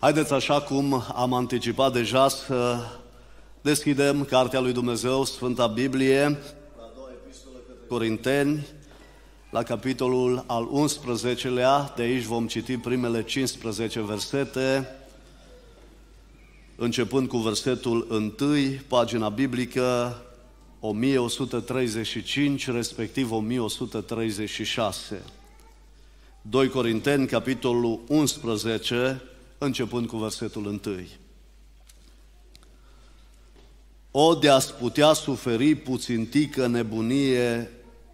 Haideți, așa cum am anticipat deja, să deschidem Cartea lui Dumnezeu, Sfânta Biblie, Corinteni, la capitolul al 11-lea, de aici vom citi primele 15 versete, începând cu versetul 1, pagina biblică 1135, respectiv 1136. 2 Corinteni, capitolul 11, începând cu versetul 1. O, de a putea suferi puțintică nebunie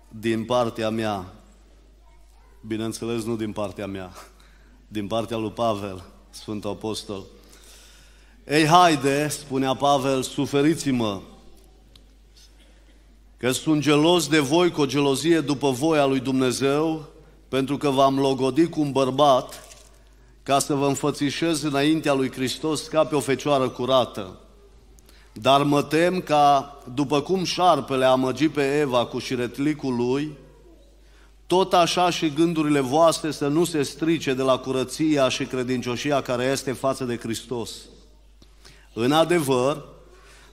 din partea mea. Bineînțeles, nu din partea mea, din partea lui Pavel, Sfântul Apostol. Ei, haide, spunea Pavel, suferiți-mă, că sunt gelos de voi cu o gelozie după voia lui Dumnezeu, pentru că v-am logodit cu un bărbat ca să vă înfățișez înaintea lui Hristos ca pe o fecioară curată. Dar mă tem ca, după cum șarpele a măgit pe Eva cu șiretlicul lui, tot așa și gândurile voastre să nu se strice de la curăția și credincioșia care este față de Hristos. În adevăr,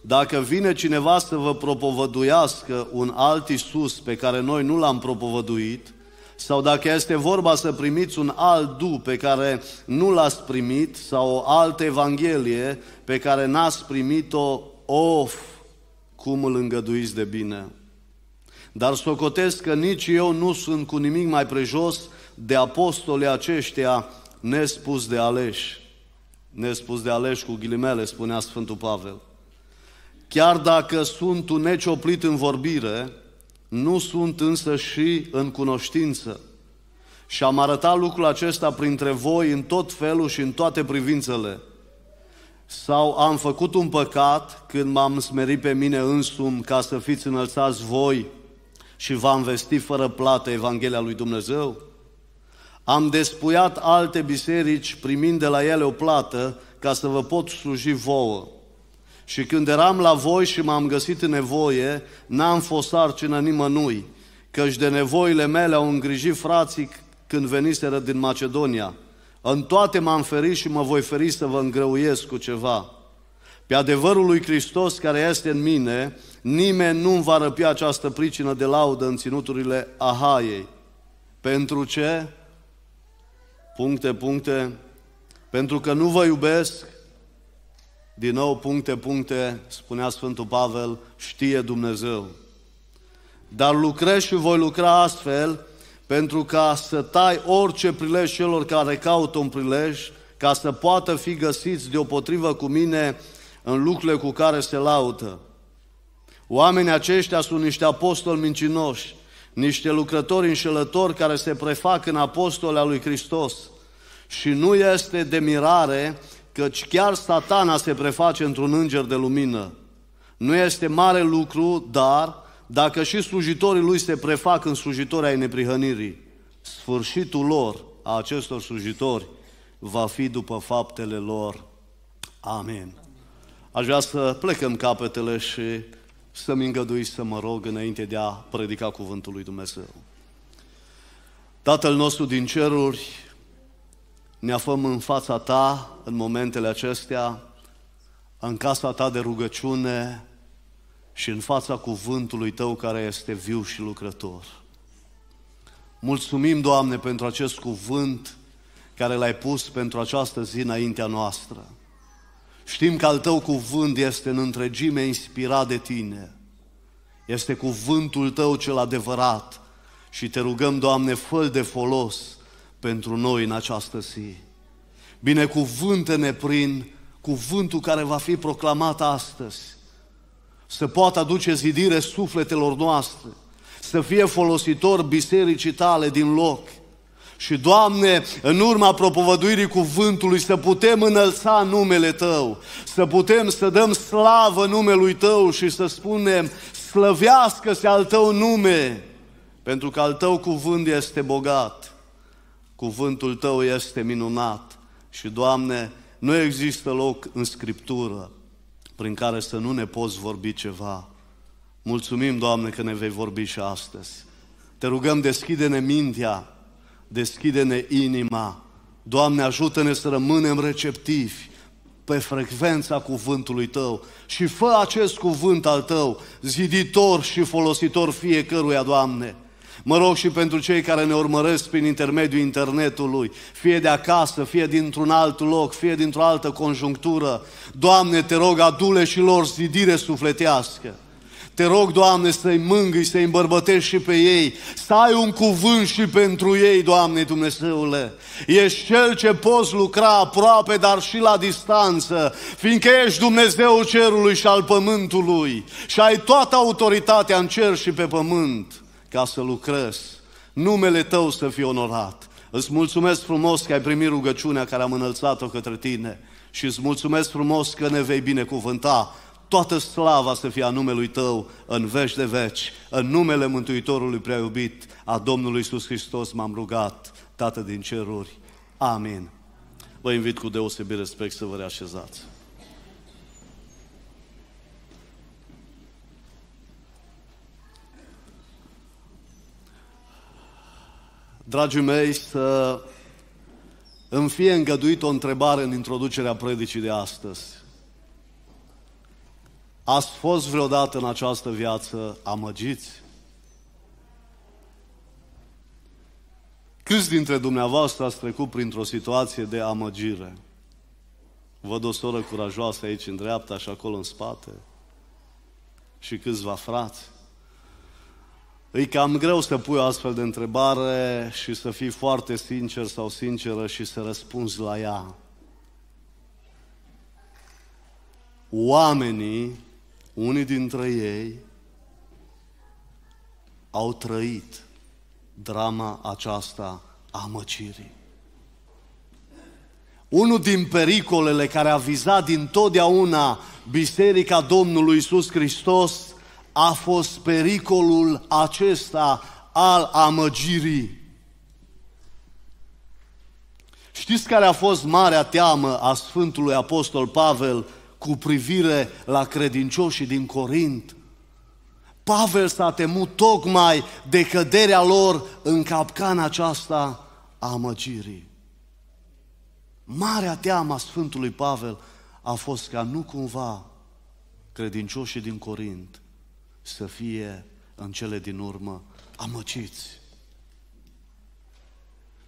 dacă vine cineva să vă propovăduiască un alt Isus pe care noi nu l-am propovăduit, sau dacă este vorba să primiți un alt du pe care nu l-ați primit sau o altă evanghelie pe care n-ați primit-o, of, cum îl îngăduiți de bine. Dar socotesc că nici eu nu sunt cu nimic mai prejos de apostole aceștia nespus de aleși. Nespus de aleși cu ghilimele, spunea Sfântul Pavel. Chiar dacă sunt un necioplit în vorbire, nu sunt însă și în cunoștință. Și am arătat lucrul acesta printre voi în tot felul și în toate privințele. Sau am făcut un păcat când m-am smerit pe mine însumi ca să fiți înălțați voi și v-am vestit fără plată Evanghelia lui Dumnezeu? Am despuiat alte biserici primind de la ele o plată ca să vă pot sluji vouă. Și când eram la voi și m-am găsit în nevoie, n-am fost sarcină nimănui, căci de nevoile mele au îngrijit frații când veniseră din Macedonia. În toate m-am ferit și mă voi feri să vă îngreuiesc cu ceva. Pe adevărul lui Hristos care este în mine, nimeni nu va răpi această pricină de laudă în ținuturile Ahaiei. Pentru ce? Puncte, puncte. Pentru că nu vă iubesc din nou, puncte, puncte, spunea Sfântul Pavel, știe Dumnezeu. Dar lucrez și voi lucra astfel pentru ca să tai orice prilej celor care caută un prilej, ca să poată fi găsiți deopotrivă cu mine în lucrurile cu care se laută. Oamenii aceștia sunt niște apostoli mincinoși, niște lucrători înșelători care se prefac în apostole a lui Hristos. Și nu este de mirare căci chiar satana se preface într-un înger de lumină. Nu este mare lucru, dar dacă și slujitorii lui se prefac în slujitori ai neprihănirii, sfârșitul lor, a acestor slujitori, va fi după faptele lor. Amen. Aș vrea să plecăm capetele și să-mi îngădui să mă rog înainte de a predica cuvântul lui Dumnezeu. Tatăl nostru din ceruri, ne aflăm în fața ta în momentele acestea, în casa ta de rugăciune și în fața cuvântului tău care este viu și lucrător. Mulțumim, Doamne, pentru acest cuvânt care l-ai pus pentru această zi înaintea noastră. Știm că al tău cuvânt este în întregime inspirat de tine. Este cuvântul tău cel adevărat și te rugăm, Doamne, fă de folos pentru noi în această zi. Binecuvântă-ne prin cuvântul care va fi proclamat astăzi, să poată aduce zidire sufletelor noastre, să fie folositor bisericii tale din loc. Și, Doamne, în urma propovăduirii cuvântului, să putem înălța numele Tău, să putem să dăm slavă numelui Tău și să spunem, slăvească-se al Tău nume, pentru că al Tău cuvânt este bogat cuvântul Tău este minunat și, Doamne, nu există loc în Scriptură prin care să nu ne poți vorbi ceva. Mulțumim, Doamne, că ne vei vorbi și astăzi. Te rugăm, deschide-ne mintea, deschide-ne inima. Doamne, ajută-ne să rămânem receptivi pe frecvența cuvântului Tău și fă acest cuvânt al Tău ziditor și folositor fiecăruia, Doamne. Mă rog și pentru cei care ne urmăresc prin intermediul internetului, fie de acasă, fie dintr-un alt loc, fie dintr-o altă conjunctură. Doamne, te rog, adule și lor zidire sufletească. Te rog, Doamne, să-i mângâi, să-i îmbărbătești și pe ei, să ai un cuvânt și pentru ei, Doamne Dumnezeule. Ești Cel ce poți lucra aproape, dar și la distanță, fiindcă ești Dumnezeu cerului și al pământului și ai toată autoritatea în cer și pe pământ ca să lucrez. Numele Tău să fie onorat. Îți mulțumesc frumos că ai primit rugăciunea care am înălțat-o către Tine și îți mulțumesc frumos că ne vei binecuvânta. Toată slava să fie a numelui Tău în veci de veci. În numele Mântuitorului prea iubit a Domnului Iisus Hristos m-am rugat, Tată din ceruri. Amin. Vă invit cu deosebit respect să vă reașezați. dragii mei, să îmi fie îngăduit o întrebare în introducerea predicii de astăzi. Ați fost vreodată în această viață amăgiți? Câți dintre dumneavoastră ați trecut printr-o situație de amăgire? Văd o soră curajoasă aici în dreapta și acolo în spate. Și câțiva frați. E cam greu să pui o astfel de întrebare și să fii foarte sincer sau sinceră și să răspunzi la ea. Oamenii, unii dintre ei, au trăit drama aceasta a măcirii. Unul din pericolele care a vizat din totdeauna Biserica Domnului Isus Hristos a fost pericolul acesta al amăgirii. Știți care a fost marea teamă a Sfântului Apostol Pavel cu privire la credincioșii din Corint? Pavel s-a temut tocmai de căderea lor în capcana aceasta a amăgirii. Marea teamă a Sfântului Pavel a fost ca nu cumva credincioșii din Corint să fie în cele din urmă amăciți.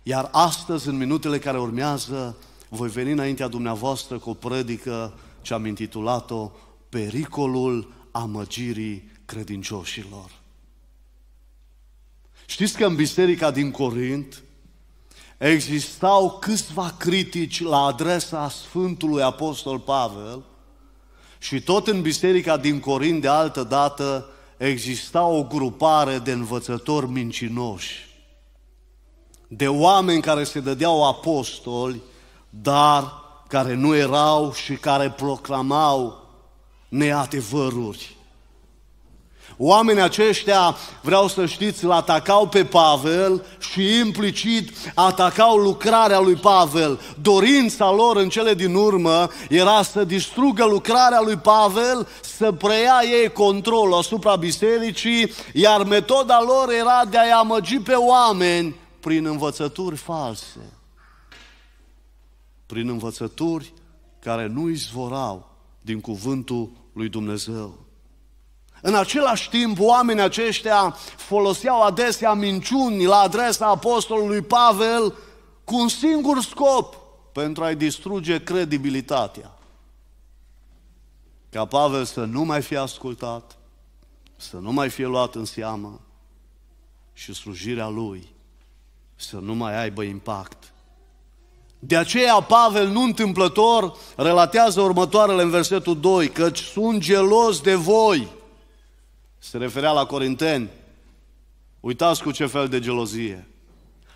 Iar astăzi, în minutele care urmează, voi veni înaintea dumneavoastră cu o predică ce am intitulat-o Pericolul amăgirii credincioșilor. Știți că în biserica din Corint existau câțiva critici la adresa Sfântului Apostol Pavel și tot în biserica din Corin de altă dată exista o grupare de învățători mincinoși, de oameni care se dădeau apostoli, dar care nu erau și care proclamau neadevăruri. Oamenii aceștia, vreau să știți, îl atacau pe Pavel și implicit atacau lucrarea lui Pavel. Dorința lor în cele din urmă era să distrugă lucrarea lui Pavel, să preia ei controlul asupra bisericii, iar metoda lor era de a-i amăgi pe oameni prin învățături false. Prin învățături care nu izvorau din cuvântul lui Dumnezeu. În același timp, oamenii aceștia foloseau adesea minciuni la adresa apostolului Pavel cu un singur scop, pentru a-i distruge credibilitatea. Ca Pavel să nu mai fie ascultat, să nu mai fie luat în seamă și slujirea lui să nu mai aibă impact. De aceea Pavel, nu întâmplător, relatează următoarele în versetul 2, căci sunt gelos de voi, se referea la Corinteni. Uitați cu ce fel de gelozie.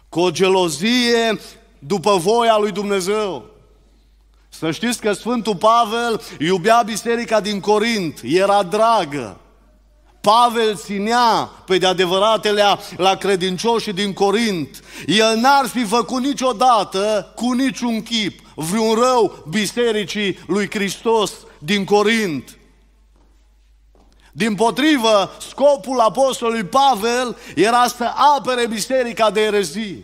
Cu o gelozie după voia lui Dumnezeu. Să știți că Sfântul Pavel iubea biserica din Corint, era dragă. Pavel ținea pe de adevăratele la credincioșii din Corint. El n-ar fi făcut niciodată, cu niciun chip, vreun rău bisericii lui Hristos din Corint. Din potrivă, scopul apostolului Pavel era să apere biserica de erezii.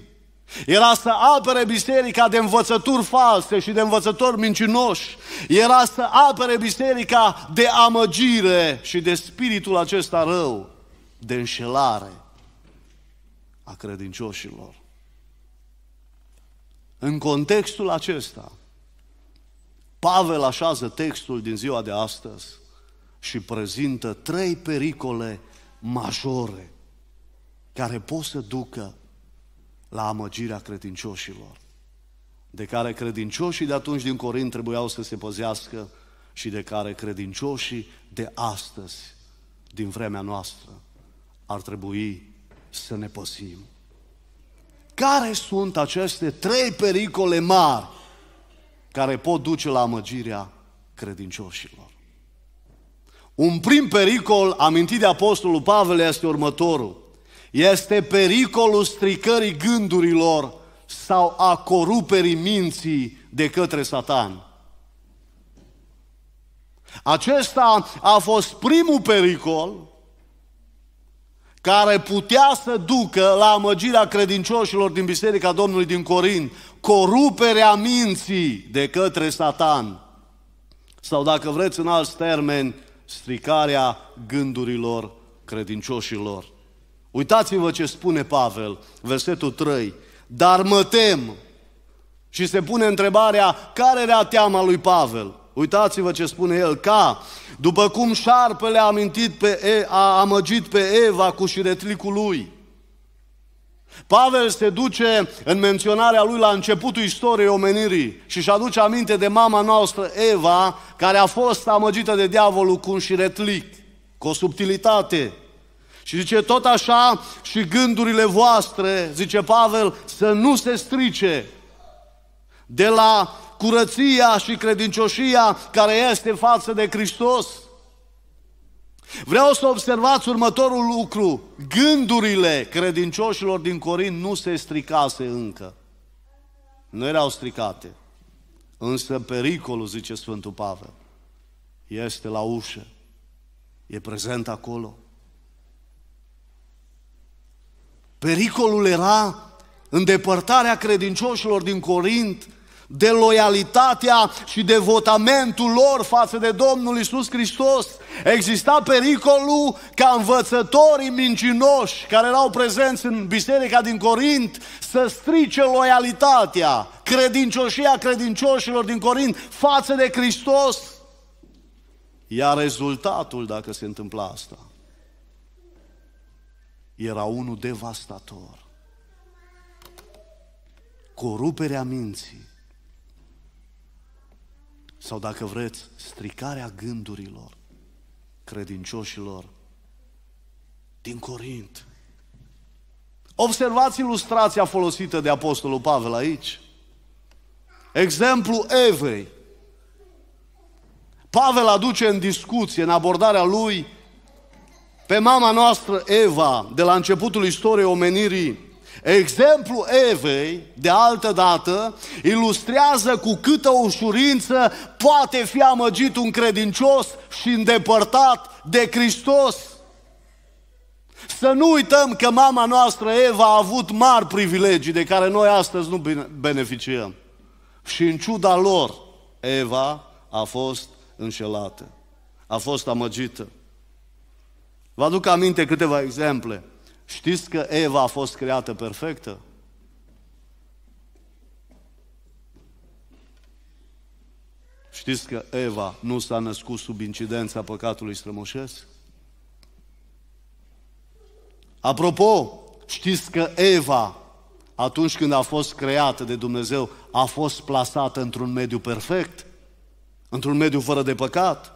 Era să apere biserica de învățături false și de învățători mincinoși. Era să apere biserica de amăgire și de spiritul acesta rău, de înșelare a credincioșilor. În contextul acesta, Pavel așează textul din ziua de astăzi și prezintă trei pericole majore care pot să ducă la amăgirea credincioșilor, de care credincioșii de atunci din Corint trebuiau să se păzească și de care credincioșii de astăzi, din vremea noastră, ar trebui să ne păsim. Care sunt aceste trei pericole mari care pot duce la amăgirea credincioșilor? Un prim pericol amintit de Apostolul Pavel este următorul. Este pericolul stricării gândurilor sau a coruperii minții de către Satan. Acesta a fost primul pericol care putea să ducă la amăgirea credincioșilor din Biserica Domnului din Corint, coruperea minții de către Satan. Sau dacă vreți în alți termeni, stricarea gândurilor credincioșilor. Uitați-vă ce spune Pavel, versetul 3. Dar mă tem. Și se pune întrebarea, care era teama lui Pavel? Uitați-vă ce spune el, ca după cum șarpele a, amintit pe a amăgit pe Eva cu șiretlicul lui, Pavel se duce în menționarea lui la începutul istoriei omenirii și își aduce aminte de mama noastră, Eva, care a fost amăgită de diavolul cu un șiretlic, cu o subtilitate. Și zice, tot așa și gândurile voastre, zice Pavel, să nu se strice de la curăția și credincioșia care este față de Hristos. Vreau să observați următorul lucru. Gândurile credincioșilor din Corint nu se stricase încă. Nu erau stricate. Însă pericolul, zice Sfântul Pavel, este la ușă. E prezent acolo. Pericolul era îndepărtarea credincioșilor din Corint de loialitatea și devotamentul lor față de Domnul Isus Hristos. Exista pericolul ca învățătorii mincinoși care erau prezenți în biserica din Corint să strice loialitatea, credincioșia credincioșilor din Corint față de Hristos. Iar rezultatul, dacă se întâmpla asta, era unul devastator. Coruperea minții sau dacă vreți, stricarea gândurilor credincioșilor din Corint. Observați ilustrația folosită de Apostolul Pavel aici. Exemplu Evei. Pavel aduce în discuție, în abordarea lui, pe mama noastră Eva, de la începutul istoriei omenirii, Exemplul Evei, de altă dată, ilustrează cu câtă ușurință poate fi amăgit un credincios și îndepărtat de Hristos. Să nu uităm că mama noastră Eva a avut mari privilegii de care noi astăzi nu beneficiem. Și în ciuda lor, Eva a fost înșelată, a fost amăgită. Vă aduc aminte câteva exemple. Știți că Eva a fost creată perfectă? Știți că Eva nu s-a născut sub incidența păcatului strămoșesc? Apropo, știți că Eva, atunci când a fost creată de Dumnezeu, a fost plasată într-un mediu perfect, într-un mediu fără de păcat?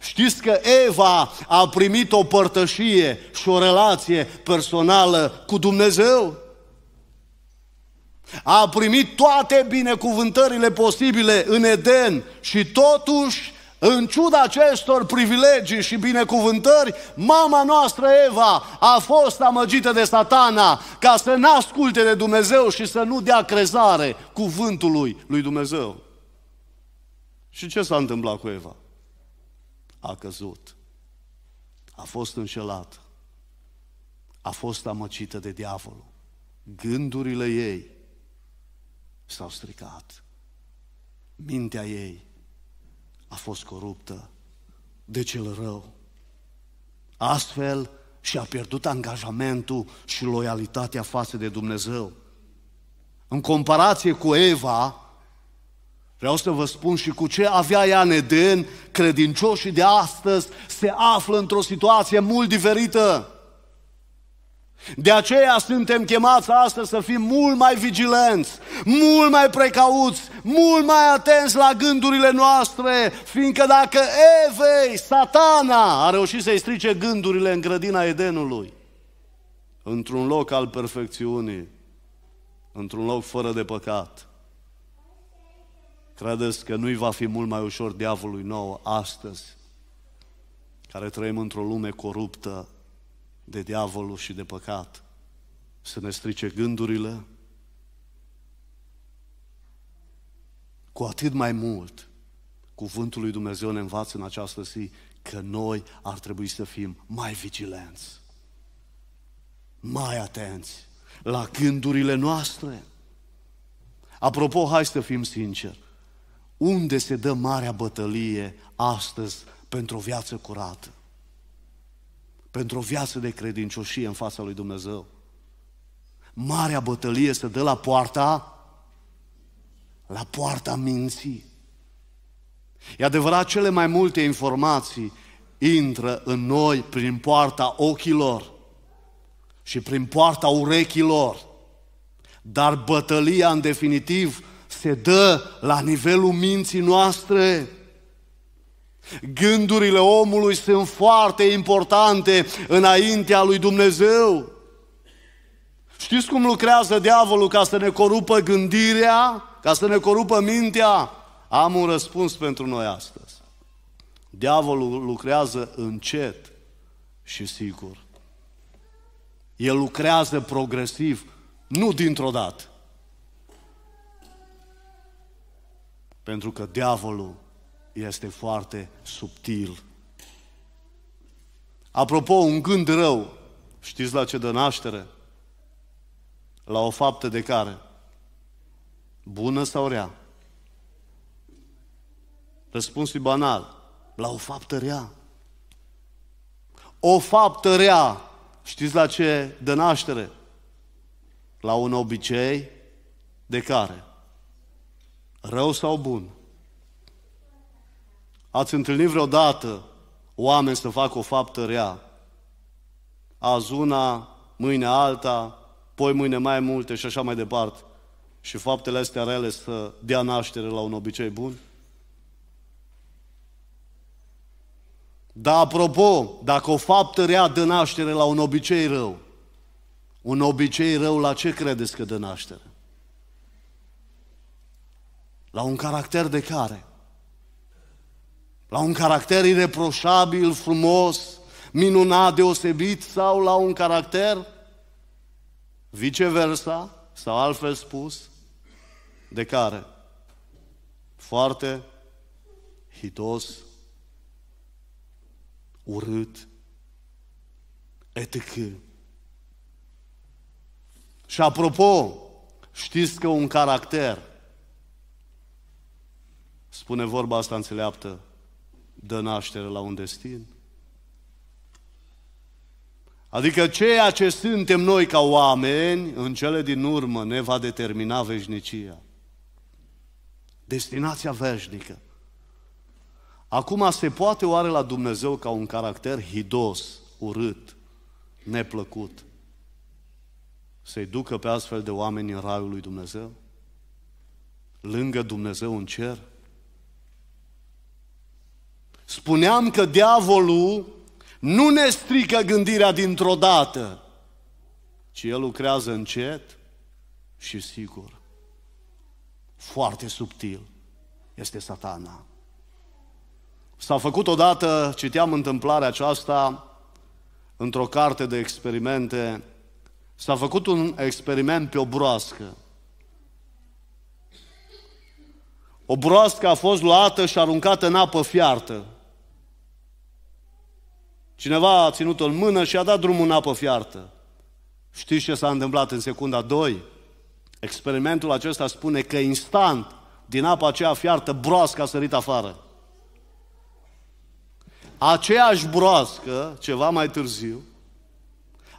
Știți că Eva a primit o părtășie și o relație personală cu Dumnezeu? A primit toate binecuvântările posibile în Eden și totuși, în ciuda acestor privilegii și binecuvântări, mama noastră Eva a fost amăgită de satana ca să n-asculte de Dumnezeu și să nu dea crezare cuvântului lui Dumnezeu. Și ce s-a întâmplat cu Eva? a căzut, a fost înșelat, a fost amăcită de diavolul. Gândurile ei s-au stricat. Mintea ei a fost coruptă de cel rău. Astfel și-a pierdut angajamentul și loialitatea față de Dumnezeu. În comparație cu Eva, Vreau să vă spun și cu ce avea ea nedân, credincioșii de astăzi se află într-o situație mult diferită. De aceea suntem chemați astăzi să fim mult mai vigilenți, mult mai precauți, mult mai atenți la gândurile noastre, fiindcă dacă Evei, satana, a reușit să-i strice gândurile în grădina Edenului, într-un loc al perfecțiunii, într-un loc fără de păcat, Credeți că nu-i va fi mult mai ușor diavolului nou astăzi, care trăim într-o lume coruptă de diavolul și de păcat, să ne strice gândurile? Cu atât mai mult, cuvântul lui Dumnezeu ne învață în această zi că noi ar trebui să fim mai vigilenți, mai atenți la gândurile noastre. Apropo, hai să fim sinceri. Unde se dă marea bătălie astăzi pentru o viață curată? Pentru o viață de credincioșie în fața lui Dumnezeu? Marea bătălie se dă la poarta la poarta minții. E adevărat, cele mai multe informații intră în noi prin poarta ochilor și prin poarta urechilor. Dar bătălia, în definitiv, se dă la nivelul minții noastre. Gândurile omului sunt foarte importante înaintea lui Dumnezeu. Știți cum lucrează diavolul ca să ne corupă gândirea, ca să ne corupă mintea? Am un răspuns pentru noi astăzi. Diavolul lucrează încet și sigur. El lucrează progresiv, nu dintr-o dată. Pentru că diavolul este foarte subtil. Apropo, un gând rău, știți la ce dă naștere? La o faptă de care? Bună sau rea? Răspunsul e banal. La o faptă rea. O faptă rea, știți la ce dă naștere? La un obicei de care? rău sau bun. Ați întâlnit vreodată oameni să facă o faptă rea? Azi una, mâine alta, poi mâine mai multe și așa mai departe. Și faptele astea rele să dea naștere la un obicei bun? Dar apropo, dacă o faptă rea dă naștere la un obicei rău, un obicei rău la ce credeți că dă naștere? la un caracter de care? La un caracter ireproșabil, frumos, minunat, deosebit sau la un caracter viceversa sau altfel spus, de care? Foarte hitos, urât, etc. Și apropo, știți că un caracter Spune vorba asta înțeleaptă, dă naștere la un destin. Adică ceea ce suntem noi ca oameni, în cele din urmă, ne va determina veșnicia. Destinația veșnică. Acum se poate oare la Dumnezeu ca un caracter hidos, urât, neplăcut, să-i ducă pe astfel de oameni în Raiul lui Dumnezeu? Lângă Dumnezeu în cer? Spuneam că diavolul nu ne strică gândirea dintr-o dată, ci el lucrează încet și sigur. Foarte subtil este satana. S-a făcut odată, citeam întâmplarea aceasta într-o carte de experimente, s-a făcut un experiment pe o broască. O broască a fost luată și aruncată în apă fiartă. Cineva a ținut-o în mână și a dat drumul în apă fiartă. Știți ce s-a întâmplat în secunda 2? Experimentul acesta spune că instant, din apa aceea fiartă, broască a sărit afară. Aceeași broască, ceva mai târziu,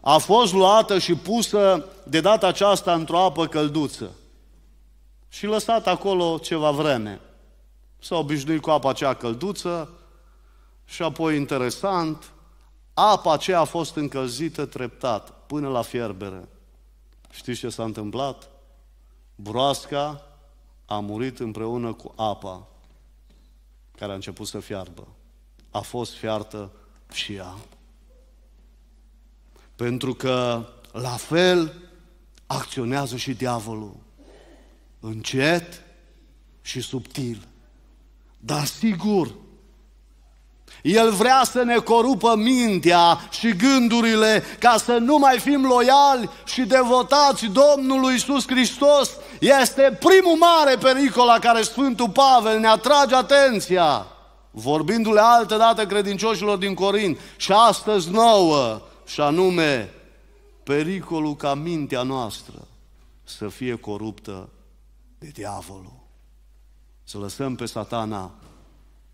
a fost luată și pusă de data aceasta într-o apă călduță și lăsat acolo ceva vreme. S-a obișnuit cu apa aceea călduță și apoi, interesant, Apa aceea a fost încălzită treptat până la fierbere. Știți ce s-a întâmplat? Broasca a murit împreună cu apa care a început să fiarbă. A fost fiartă și ea. Pentru că la fel acționează și diavolul. Încet și subtil. Dar sigur, el vrea să ne corupă mintea și gândurile ca să nu mai fim loiali și devotați Domnului Isus Hristos. Este primul mare pericol la care Sfântul Pavel ne atrage atenția. Vorbindu-le altă dată credincioșilor din Corint și astăzi nouă, și anume pericolul ca mintea noastră să fie coruptă de diavolul. Să lăsăm pe satana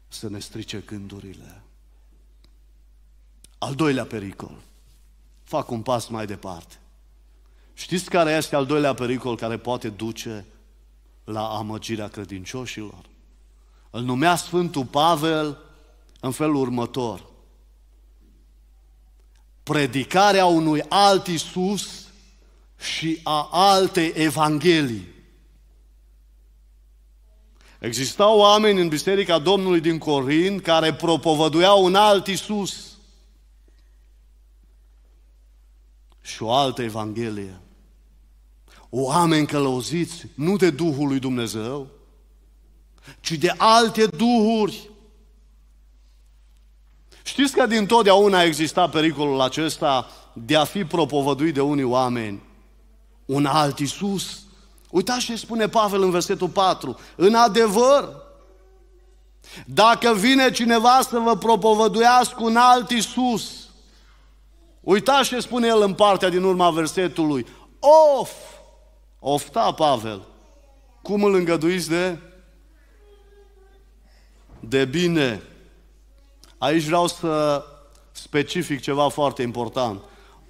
să ne strice gândurile. Al doilea pericol. Fac un pas mai departe. Știți care este al doilea pericol care poate duce la amăgirea credincioșilor? Îl numea Sfântul Pavel în felul următor. Predicarea unui alt Isus și a altei evanghelii. Existau oameni în Biserica Domnului din Corin care propovăduiau un alt Isus – și o altă Evanghelie. Oameni călăuziți nu de Duhul lui Dumnezeu, ci de alte duhuri. Știți că din totdeauna existat pericolul acesta de a fi propovăduit de unii oameni un alt Isus. Uitați ce spune Pavel în versetul 4. În adevăr, dacă vine cineva să vă propovăduiască un alt Isus, Uitați ce spune el în partea din urma versetului. Of! Ofta Pavel. Cum îl îngăduiți de? De bine. Aici vreau să specific ceva foarte important.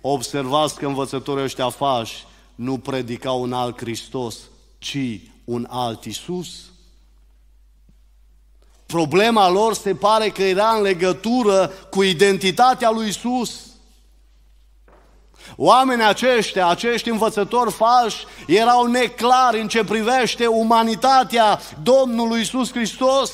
Observați că învățătorii ăștia fași nu predicau un alt Hristos, ci un alt Isus. Problema lor se pare că era în legătură cu identitatea lui Isus. Oamenii aceștia, acești învățători falși, erau neclari în ce privește umanitatea Domnului Isus Hristos.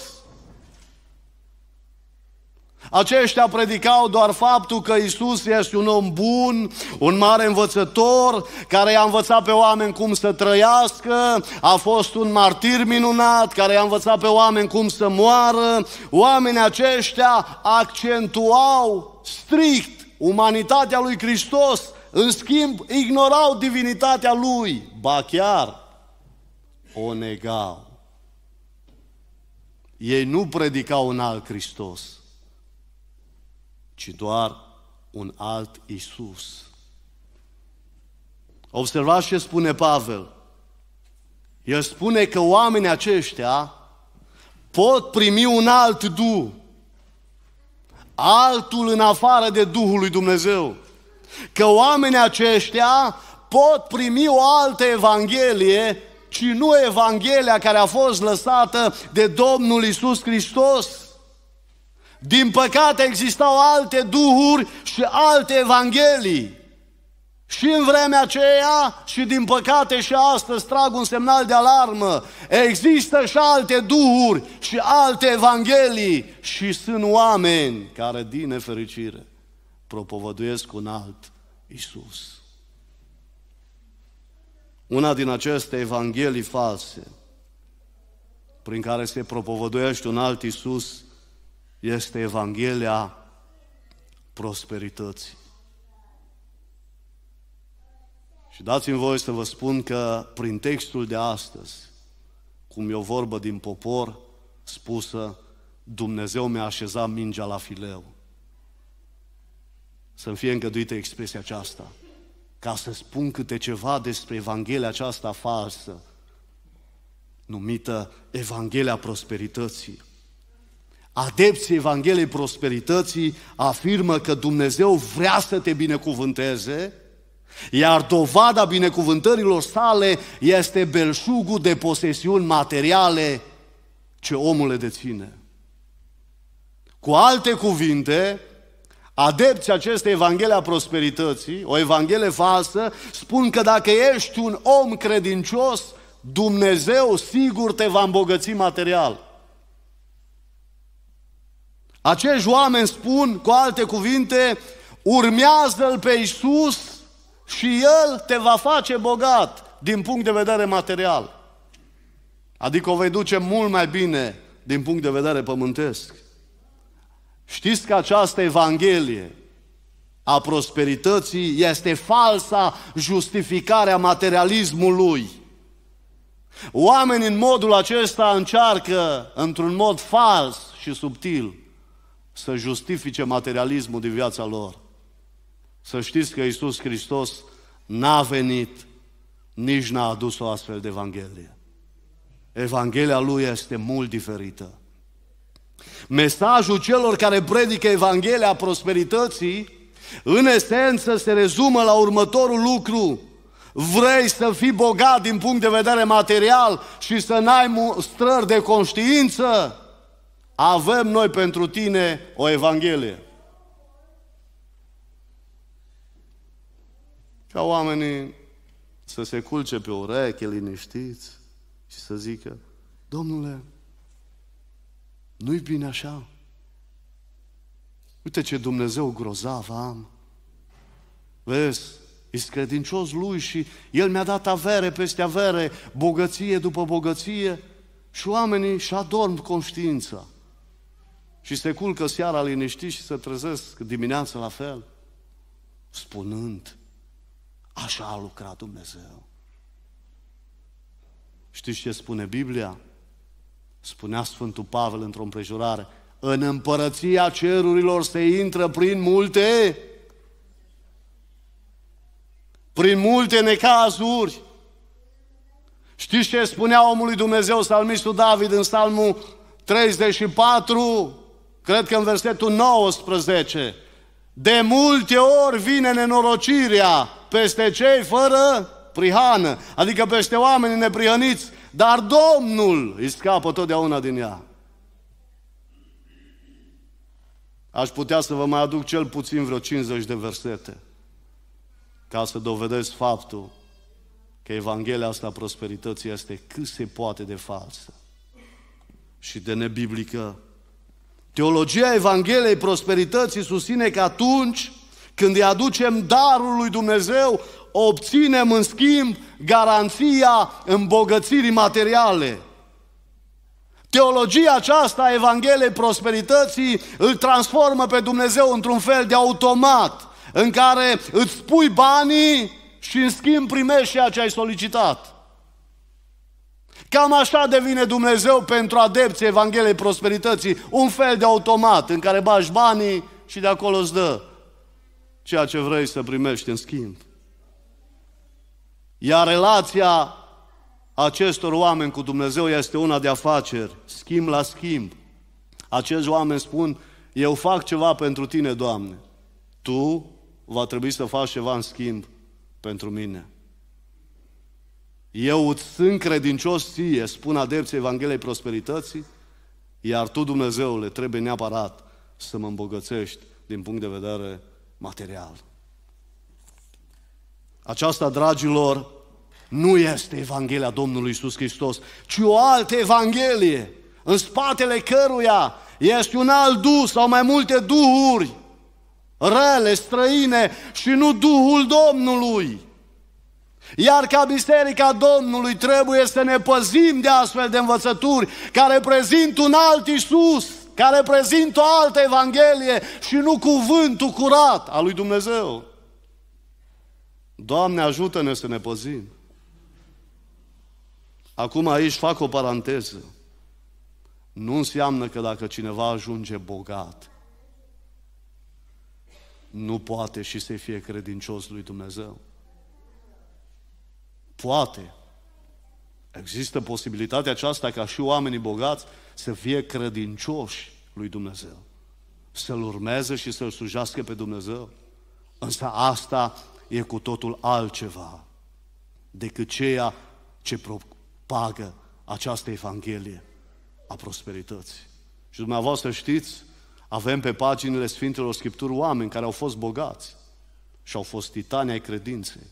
Aceștia predicau doar faptul că Isus este un om bun, un mare învățător, care i-a învățat pe oameni cum să trăiască, a fost un martir minunat, care i-a învățat pe oameni cum să moară. Oamenii aceștia accentuau strict umanitatea lui Hristos, în schimb, ignorau divinitatea lui, ba chiar o negau. Ei nu predicau un alt Hristos, ci doar un alt Isus. Observați ce spune Pavel. El spune că oamenii aceștia pot primi un alt Duh, altul în afară de Duhul lui Dumnezeu. Că oamenii aceștia pot primi o altă Evanghelie, ci nu Evanghelia care a fost lăsată de Domnul Isus Hristos. Din păcate existau alte duhuri și alte evanghelii. Și în vremea aceea, și din păcate și astăzi trag un semnal de alarmă, există și alte duhuri și alte evanghelii și sunt oameni care, din nefericire, propovăduiesc un alt Isus. Una din aceste evanghelii false prin care se propovăduiește un alt Isus este Evanghelia prosperității. Și dați-mi voie să vă spun că prin textul de astăzi, cum e o vorbă din popor spusă, Dumnezeu mi-a așezat mingea la fileu să-mi fie îngăduită expresia aceasta, ca să spun câte ceva despre Evanghelia aceasta falsă, numită Evanghelia Prosperității. Adepții Evangheliei Prosperității afirmă că Dumnezeu vrea să te binecuvânteze, iar dovada binecuvântărilor sale este belșugul de posesiuni materiale ce omul le deține. Cu alte cuvinte, Adepții acestei Evanghelie a prosperității, o Evanghelie falsă, spun că dacă ești un om credincios, Dumnezeu sigur te va îmbogăți material. Acești oameni spun, cu alte cuvinte, urmează-L pe Iisus și El te va face bogat din punct de vedere material. Adică o vei duce mult mai bine din punct de vedere pământesc. Știți că această Evanghelie a prosperității este falsa justificare a materialismului. Oamenii în modul acesta încearcă, într-un mod fals și subtil, să justifice materialismul din viața lor. Să știți că Isus Hristos n-a venit, nici n-a adus o astfel de Evanghelie. Evanghelia lui este mult diferită. Mesajul celor care predică Evanghelia prosperității, în esență, se rezumă la următorul lucru. Vrei să fii bogat din punct de vedere material și să n-ai strări de conștiință? Avem noi pentru tine o Evanghelie. Ca oamenii să se culce pe ureche liniștiți și să zică, Domnule, nu-i bine așa? Uite ce Dumnezeu grozav am. Vezi, ești credincios lui și El mi-a dat avere peste avere, bogăție după bogăție și oamenii și adorm conștiința. Și se culcă seara liniștit și se trezesc dimineața la fel, spunând, așa a lucrat Dumnezeu. Știți ce spune Biblia? Spunea Sfântul Pavel într-o împrejurare, în împărăția cerurilor se intră prin multe, prin multe necazuri. Știți ce spunea omului Dumnezeu, salmistul David, în salmul 34, cred că în versetul 19, de multe ori vine nenorocirea peste cei fără prihană, adică peste oamenii neprihăniți, dar Domnul îi scapă totdeauna din ea. Aș putea să vă mai aduc cel puțin vreo 50 de versete ca să dovedesc faptul că Evanghelia asta a prosperității este cât se poate de falsă și de nebiblică. Teologia Evangheliei prosperității susține că atunci când îi aducem darul lui Dumnezeu, obținem în schimb garanția îmbogățirii materiale. Teologia aceasta, Evangheliei Prosperității, îl transformă pe Dumnezeu într-un fel de automat în care îți pui banii și în schimb primești ceea ce ai solicitat. Cam așa devine Dumnezeu pentru adepții Evangheliei Prosperității, un fel de automat în care bași banii și de acolo îți dă ceea ce vrei să primești în schimb. Iar relația acestor oameni cu Dumnezeu este una de afaceri, schimb la schimb. Acești oameni spun, eu fac ceva pentru tine, Doamne. Tu va trebui să faci ceva în schimb pentru mine. Eu îți sunt credincios ție, spun adepții Evangheliei Prosperității, iar tu, Dumnezeule, trebuie neapărat să mă îmbogățești din punct de vedere material. Aceasta, dragilor, nu este Evanghelia Domnului Isus Hristos, ci o altă Evanghelie, în spatele căruia este un alt duh sau mai multe duhuri rele, străine și nu Duhul Domnului. Iar ca Biserica Domnului trebuie să ne păzim de astfel de învățături care prezintă un alt Isus, care prezintă o altă Evanghelie și nu cuvântul curat al lui Dumnezeu. Doamne, ajută-ne să ne păzim. Acum aici fac o paranteză. Nu înseamnă că dacă cineva ajunge bogat, nu poate și să fie credincios lui Dumnezeu. Poate. Există posibilitatea aceasta ca și oamenii bogați să fie credincioși lui Dumnezeu. Să-L urmeze și să-L slujească pe Dumnezeu. Însă asta e cu totul altceva decât ceea ce propagă această Evanghelie a prosperității. Și dumneavoastră știți, avem pe paginile Sfintelor Scripturi oameni care au fost bogați și au fost titani ai credinței.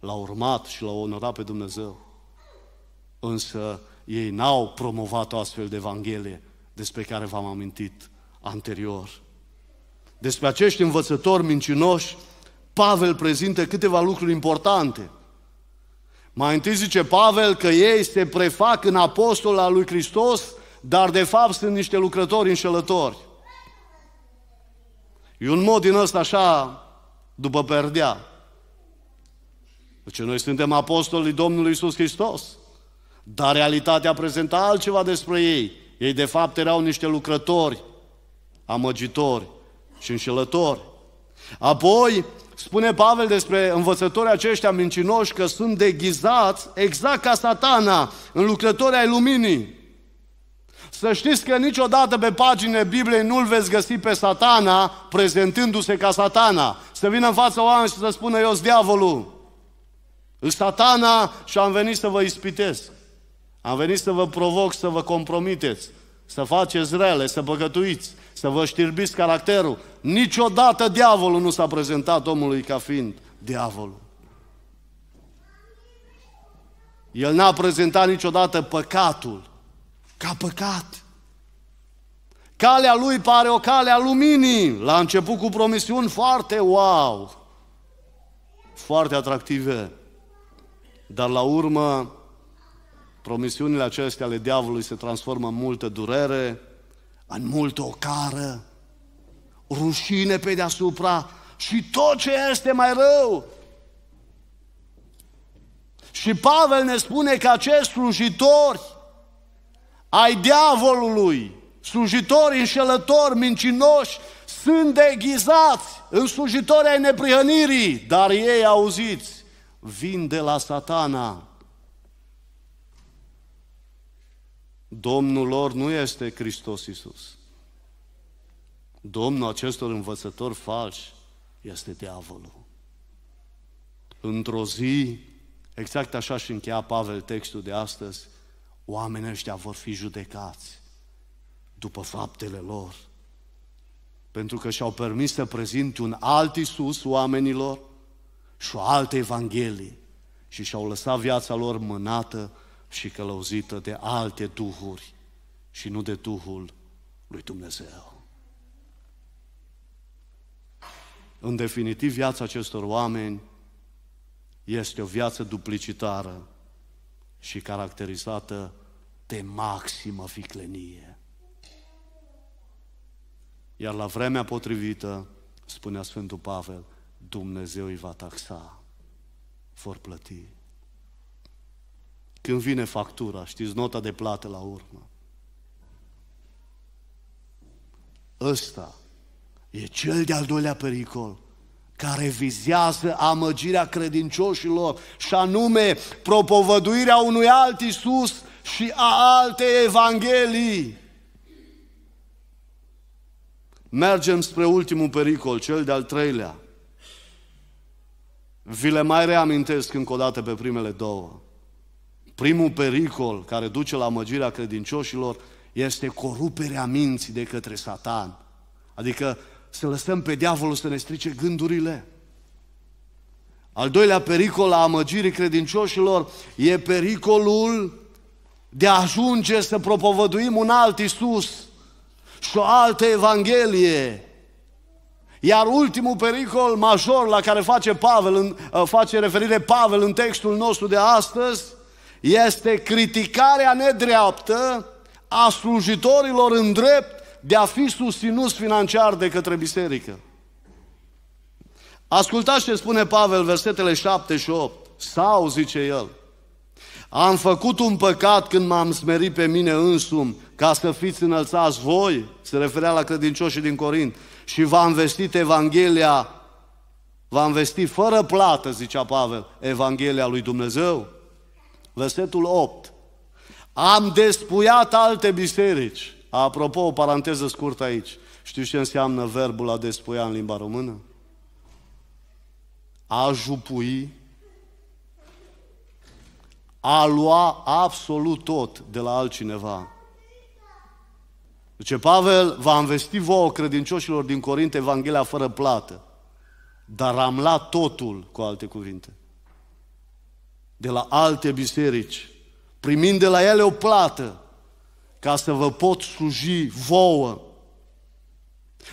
L-au urmat și l-au onorat pe Dumnezeu. Însă ei n-au promovat o astfel de Evanghelie despre care v-am amintit anterior. Despre acești învățători mincinoși Pavel prezintă câteva lucruri importante. Mai întâi zice Pavel că ei se prefac în apostol al lui Hristos, dar de fapt sunt niște lucrători înșelători. E un mod din ăsta așa, după perdea. Deci noi suntem apostolii Domnului Isus Hristos. Dar realitatea prezenta altceva despre ei. Ei de fapt erau niște lucrători, amăgitori și înșelători. Apoi, spune Pavel despre învățătorii aceștia mincinoși că sunt deghizați exact ca satana în lucrători ai luminii. Să știți că niciodată pe pagine Bibliei nu-l veți găsi pe satana prezentându-se ca satana. Să vină în fața oamenilor și să spună eu sunt diavolul. Îs satana și am venit să vă ispitesc. Am venit să vă provoc, să vă compromiteți să faceți rele, să păcătuiți, să vă știrbiți caracterul. Niciodată diavolul nu s-a prezentat omului ca fiind diavolul. El n-a prezentat niciodată păcatul ca păcat. Calea lui pare o cale a luminii. La început cu promisiuni foarte wow, foarte atractive. Dar la urmă Promisiunile acestea ale diavolului se transformă în multă durere, în multă ocară, rușine pe deasupra și tot ce este mai rău. Și Pavel ne spune că acești slujitori ai diavolului, slujitori înșelători, mincinoși, sunt deghizați în slujitori ai neprihănirii, dar ei, auziți, vin de la satana Domnul lor nu este Hristos Iisus. Domnul acestor învățători falși este diavolul. Într-o zi, exact așa și încheia Pavel textul de astăzi, oamenii ăștia vor fi judecați după faptele lor. Pentru că și-au permis să prezinte un alt Iisus oamenilor și o altă Evanghelie și și-au lăsat viața lor mânată și călăuzită de alte duhuri și nu de Duhul lui Dumnezeu. În definitiv, viața acestor oameni este o viață duplicitară și caracterizată de maximă viclenie. Iar la vremea potrivită, spunea Sfântul Pavel, Dumnezeu îi va taxa, vor plăti când vine factura, știți, nota de plată la urmă. Ăsta e cel de-al doilea pericol care vizează amăgirea credincioșilor și anume propovăduirea unui alt Iisus și a alte evanghelii. Mergem spre ultimul pericol, cel de-al treilea. Vi le mai reamintesc încă o dată pe primele două. Primul pericol care duce la măgirea credincioșilor este coruperea minții de către Satan. Adică să lăsăm pe diavolul să ne strice gândurile. Al doilea pericol a amăgirii credincioșilor e pericolul de a ajunge să propovăduim un alt Isus și o altă Evanghelie. Iar ultimul pericol major la care face, Pavel, uh, face referire Pavel în textul nostru de astăzi este criticarea nedreaptă a slujitorilor în drept de a fi susținuți financiar de către biserică. Ascultați ce spune Pavel, versetele 7 și 8. Sau, zice el, am făcut un păcat când m-am smerit pe mine însumi ca să fiți înălțați voi, se referea la credincioșii din Corint, și v-am vestit Evanghelia, v-am vestit fără plată, zicea Pavel, Evanghelia lui Dumnezeu versetul 8. Am despuiat alte biserici. Apropo, o paranteză scurtă aici. Știți ce înseamnă verbul a despuia în limba română? A jupui, a lua absolut tot de la altcineva. Zice, Pavel, va investi vouă credincioșilor din Corint Evanghelia fără plată, dar am luat totul, cu alte cuvinte de la alte biserici, primind de la ele o plată ca să vă pot sluji vouă.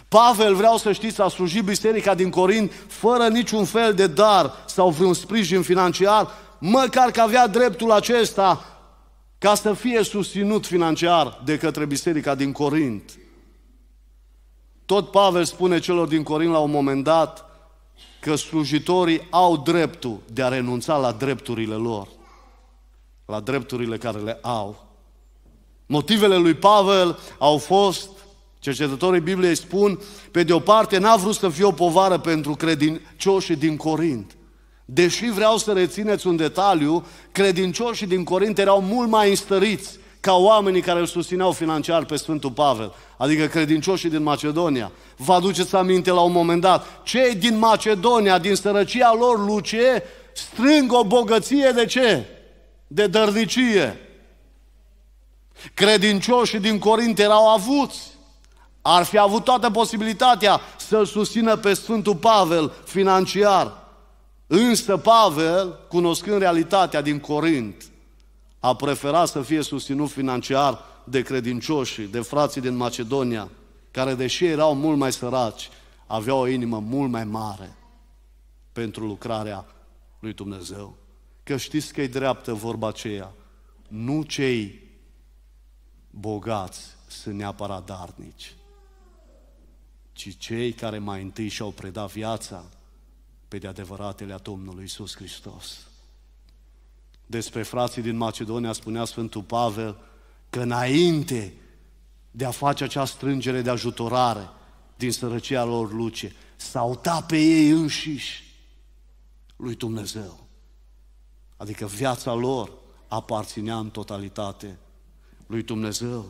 Pavel, vreau să știți, a slujit biserica din Corint fără niciun fel de dar sau vreun sprijin financiar, măcar că avea dreptul acesta ca să fie susținut financiar de către biserica din Corint. Tot Pavel spune celor din Corint la un moment dat, că slujitorii au dreptul de a renunța la drepturile lor, la drepturile care le au. Motivele lui Pavel au fost, cercetătorii Bibliei spun, pe de o parte n-a vrut să fie o povară pentru credincioșii din Corint. Deși vreau să rețineți un detaliu, credincioșii din Corint erau mult mai înstăriți ca oamenii care îl susțineau financiar pe Sfântul Pavel, adică credincioșii din Macedonia. Vă aduceți aminte la un moment dat, cei din Macedonia, din sărăcia lor, Luce, strâng o bogăție de ce? De dărnicie. Credincioșii din Corint erau avuți. Ar fi avut toată posibilitatea să-l susțină pe Sfântul Pavel financiar. Însă Pavel, cunoscând realitatea din Corint, a preferat să fie susținut financiar de credincioși, de frații din Macedonia, care deși erau mult mai săraci, aveau o inimă mult mai mare pentru lucrarea lui Dumnezeu. Că știți că e dreaptă vorba aceea. Nu cei bogați sunt neapărat darnici, ci cei care mai întâi și-au predat viața pe de adevăratele a Domnului Iisus Hristos despre frații din Macedonia, spunea Sfântul Pavel, că înainte de a face acea strângere de ajutorare din sărăcia lor luce, s-au dat pe ei înșiși lui Dumnezeu. Adică viața lor aparținea în totalitate lui Dumnezeu.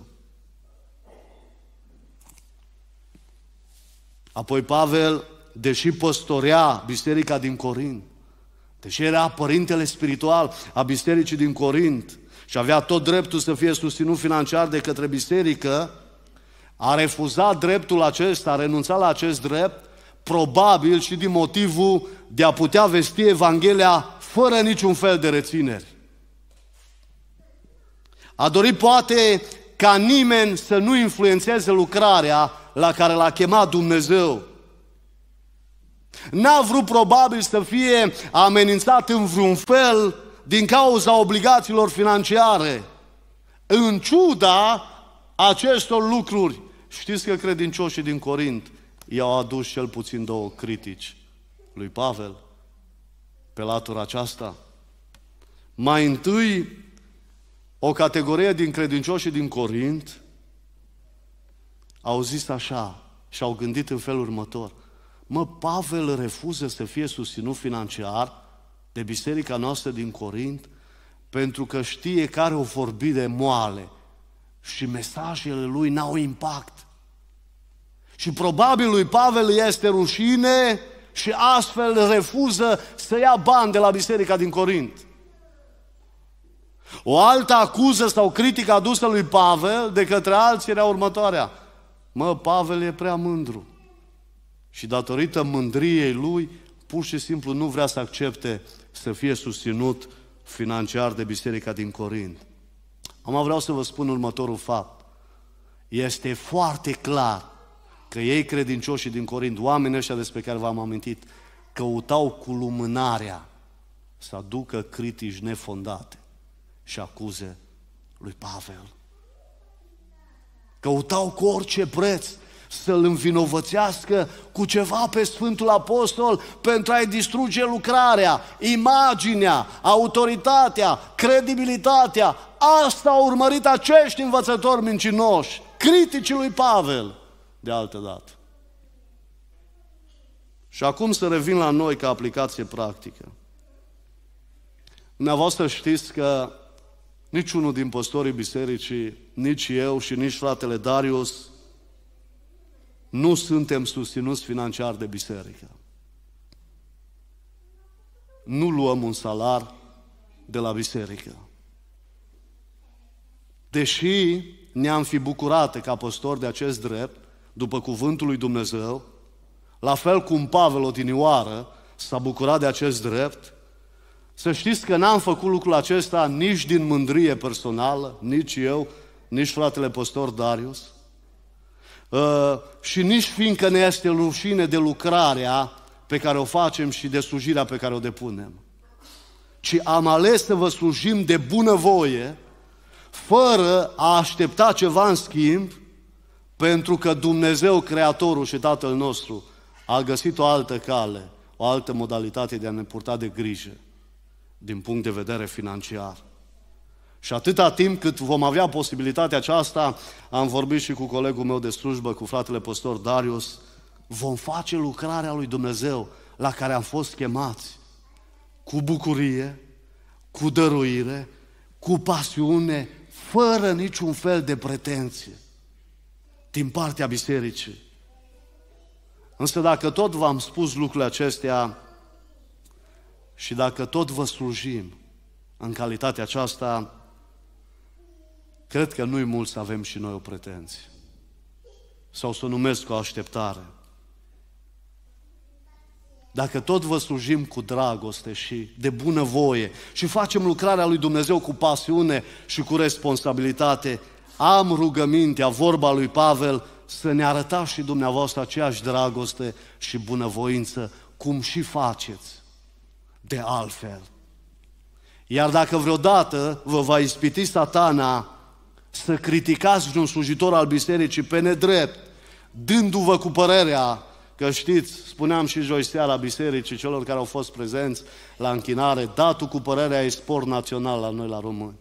Apoi Pavel, deși păstorea biserica din Corint, Deși era părintele spiritual a bisericii din Corint și avea tot dreptul să fie susținut financiar de către biserică, a refuzat dreptul acesta, a renunțat la acest drept, probabil și din motivul de a putea vesti Evanghelia fără niciun fel de rețineri. A dorit poate ca nimeni să nu influențeze lucrarea la care l-a chemat Dumnezeu N-a vrut probabil să fie amenințat în vreun fel din cauza obligațiilor financiare. În ciuda acestor lucruri, știți că credincioșii din Corint i-au adus cel puțin două critici lui Pavel pe latura aceasta. Mai întâi, o categorie din credincioșii din Corint au zis așa și au gândit în felul următor – Mă, Pavel refuză să fie susținut financiar de biserica noastră din Corint pentru că știe că are o vorbire moale și mesajele lui n-au impact. Și probabil lui Pavel este rușine și astfel refuză să ia bani de la biserica din Corint. O altă acuză sau critică adusă lui Pavel de către alții era următoarea. Mă, Pavel e prea mândru. Și datorită mândriei lui, pur și simplu nu vrea să accepte să fie susținut financiar de biserica din Corint. Am vreau să vă spun următorul fapt. Este foarte clar că ei credincioșii din Corint, oamenii ăștia despre care v-am amintit, căutau cu lumânarea să aducă critici nefondate și acuze lui Pavel. Căutau cu orice preț să-l învinovățească cu ceva pe Sfântul Apostol pentru a-i distruge lucrarea, imaginea, autoritatea, credibilitatea. Asta au urmărit acești învățători mincinoși, criticii lui Pavel, de altă dată. Și acum să revin la noi ca aplicație practică. Dumneavoastră știți că niciunul din păstorii bisericii, nici eu și nici fratele Darius, nu suntem susținuți financiar de biserică. Nu luăm un salar de la biserică. Deși ne-am fi bucurate ca păstori de acest drept, după cuvântul lui Dumnezeu, la fel cum Pavel odinioară s-a bucurat de acest drept, să știți că n-am făcut lucrul acesta nici din mândrie personală, nici eu, nici fratele păstor Darius, Ă, și nici fiindcă ne este rușine de lucrarea pe care o facem și de slujirea pe care o depunem. Ci am ales să vă slujim de bunăvoie, fără a aștepta ceva în schimb, pentru că Dumnezeu, Creatorul și Tatăl nostru, a găsit o altă cale, o altă modalitate de a ne purta de grijă din punct de vedere financiar. Și atâta timp cât vom avea posibilitatea aceasta, am vorbit și cu colegul meu de slujbă, cu fratele pastor Darius, vom face lucrarea lui Dumnezeu la care am fost chemați cu bucurie, cu dăruire, cu pasiune, fără niciun fel de pretenție din partea bisericii. Însă dacă tot v-am spus lucrurile acestea și dacă tot vă slujim în calitatea aceasta, Cred că nu-i mult să avem și noi o pretenție. Sau să o numesc o așteptare. Dacă tot vă slujim cu dragoste și de bunăvoie și facem lucrarea lui Dumnezeu cu pasiune și cu responsabilitate, am rugămintea, vorba lui Pavel, să ne arătați și dumneavoastră aceeași dragoste și bunăvoință, cum și faceți de altfel. Iar dacă vreodată vă va ispiti satana să criticați un slujitor al bisericii pe nedrept, dându-vă cu părerea Că știți, spuneam și joi seara bisericii celor care au fost prezenți la închinare, datul cu părerea e spor național la noi la români.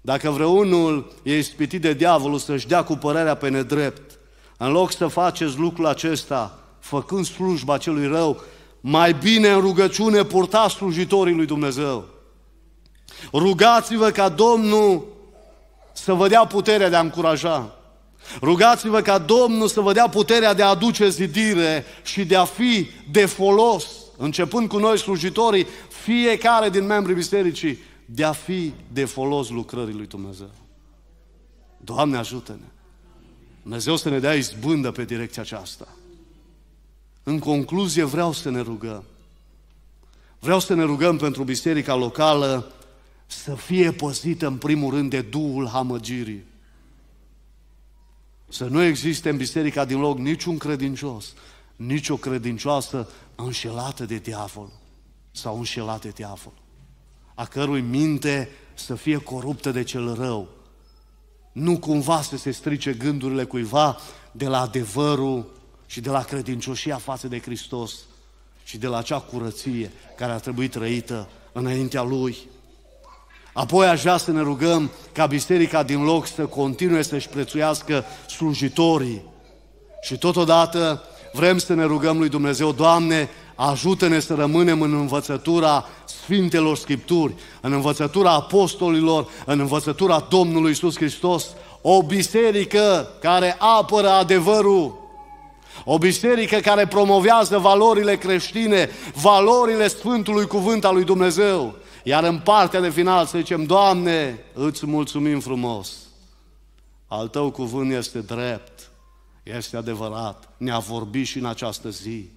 Dacă vreunul e ispitit de diavolul să-și dea cu părerea pe nedrept, în loc să faceți lucrul acesta, făcând slujba celui rău, mai bine în rugăciune purtați slujitorii lui Dumnezeu. Rugați-vă ca Domnul să vă dea puterea de a încuraja. Rugați-vă ca Domnul să vă dea puterea de a aduce zidire și de a fi de folos, începând cu noi slujitorii, fiecare din membrii bisericii, de a fi de folos lucrării lui Dumnezeu. Doamne ajută-ne! Dumnezeu să ne dea izbândă pe direcția aceasta. În concluzie vreau să ne rugăm. Vreau să ne rugăm pentru biserica locală, să fie păzită în primul rând de Duhul Hamăgirii. Să nu existe în biserica din loc niciun credincios, nici o credincioasă înșelată de diavol sau înșelat de diavol, a cărui minte să fie coruptă de cel rău. Nu cumva să se strice gândurile cuiva de la adevărul și de la credincioșia față de Hristos și de la acea curăție care a trebuit trăită înaintea Lui. Apoi aș vrea să ne rugăm ca biserica din loc să continue să-și prețuiască slujitorii. Și totodată vrem să ne rugăm lui Dumnezeu, Doamne, ajută-ne să rămânem în învățătura Sfintelor Scripturi, în învățătura apostolilor, în învățătura Domnului Isus Hristos, o biserică care apără adevărul, o biserică care promovează valorile creștine, valorile Sfântului Cuvânt al lui Dumnezeu, iar în partea de final să zicem, Doamne, îți mulțumim frumos. Al tău cuvânt este drept, este adevărat, ne-a vorbit și în această zi.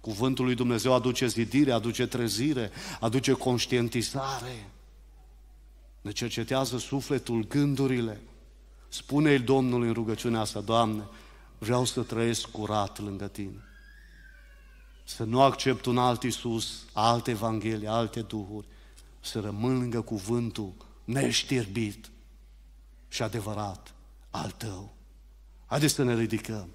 Cuvântul lui Dumnezeu aduce zidire, aduce trezire, aduce conștientizare. Ne cercetează sufletul, gândurile. Spune-i Domnul în rugăciunea asta, Doamne, vreau să trăiesc curat lângă Tine. Să nu accept un alt Iisus, alte Evanghelie, alte Duhuri, să rămân lângă cuvântul neștirbit și adevărat al tău. Haideți să ne ridicăm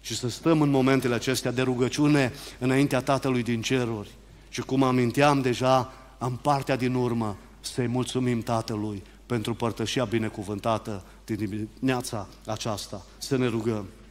și să stăm în momentele acestea de rugăciune înaintea Tatălui din ceruri. Și cum aminteam deja, în partea din urmă, să-i mulțumim Tatălui pentru părtășia binecuvântată din dimineața aceasta. Să ne rugăm!